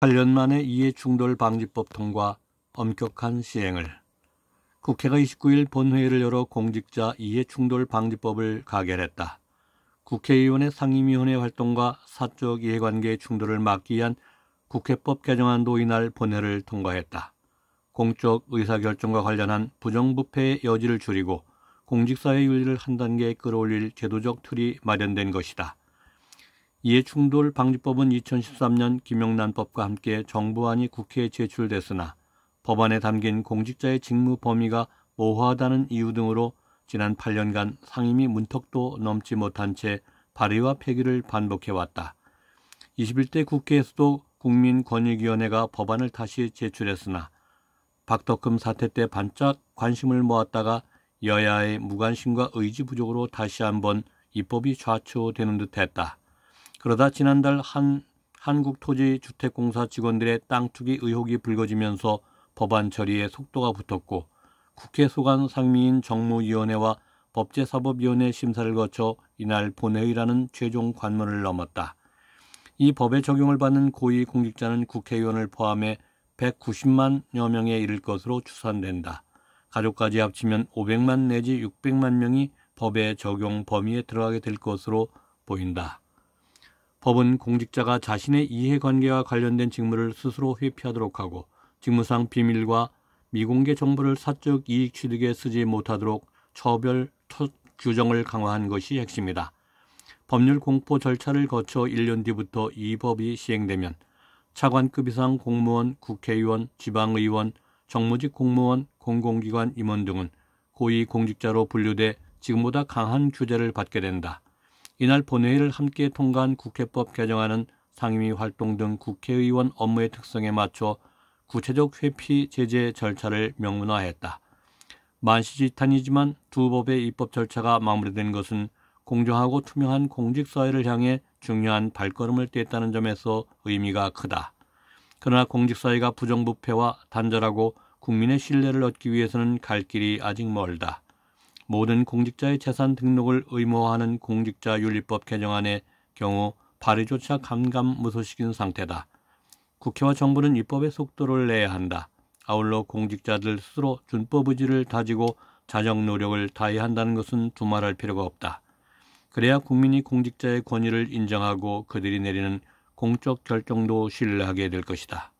8년 만에 이해충돌방지법 통과 엄격한 시행을 국회가 29일 본회의를 열어 공직자 이해충돌방지법을 가결했다. 국회의원의 상임위원회 활동과 사적 이해관계의 충돌을 막기 위한 국회법 개정안도 이날 본회를 통과했다. 공적 의사결정과 관련한 부정부패의 여지를 줄이고 공직사회 윤리를 한 단계 끌어올릴 제도적 틀이 마련된 것이다. 이해충돌 방지법은 2013년 김영란법과 함께 정부안이 국회에 제출됐으나 법안에 담긴 공직자의 직무 범위가 모호하다는 이유 등으로 지난 8년간 상임위 문턱도 넘지 못한 채 발의와 폐기를 반복해왔다. 21대 국회에서도 국민권익위원회가 법안을 다시 제출했으나 박덕흠 사태 때 반짝 관심을 모았다가 여야의 무관심과 의지 부족으로 다시 한번 입법이 좌초되는 듯했다. 그러다 지난달 한 한국토지주택공사 직원들의 땅 투기 의혹이 불거지면서 법안 처리에 속도가 붙었고 국회 소관 상민인 정무위원회와 법제사법위원회 심사를 거쳐 이날 본회의라는 최종 관문을 넘었다. 이 법의 적용을 받는 고위공직자는 국회의원을 포함해 190만여 명에 이를 것으로 추산된다. 가족까지 합치면 500만 내지 600만 명이 법의 적용 범위에 들어가게 될 것으로 보인다. 법은 공직자가 자신의 이해관계와 관련된 직무를 스스로 회피하도록 하고 직무상 비밀과 미공개 정보를 사적 이익 취득에 쓰지 못하도록 처벌 규정을 강화한 것이 핵심이다. 법률 공포 절차를 거쳐 1년 뒤부터 이 법이 시행되면 차관급 이상 공무원, 국회의원, 지방의원, 정무직 공무원, 공공기관 임원 등은 고위 공직자로 분류돼 지금보다 강한 규제를 받게 된다. 이날 본회의를 함께 통과한 국회법 개정안은 상임위 활동 등 국회의원 업무의 특성에 맞춰 구체적 회피 제재 절차를 명문화했다. 만시지탄이지만 두 법의 입법 절차가 마무리된 것은 공정하고 투명한 공직사회를 향해 중요한 발걸음을 뗐다는 점에서 의미가 크다. 그러나 공직사회가 부정부패와 단절하고 국민의 신뢰를 얻기 위해서는 갈 길이 아직 멀다. 모든 공직자의 재산 등록을 의무화하는 공직자윤리법 개정안의 경우 발의조차 감감무소식인 상태다. 국회와 정부는 입법의 속도를 내야 한다. 아울러 공직자들 스스로 준법 의지를 다지고 자정 노력을 다해야 한다는 것은 두말할 필요가 없다. 그래야 국민이 공직자의 권위를 인정하고 그들이 내리는 공적 결정도 신뢰하게 될 것이다.